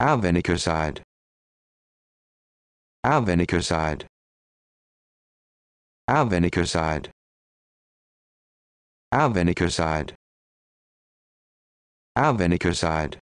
Alvinicoside. Alvinicoside. Alvinicoside. Alvinicoside. Alvinicoside.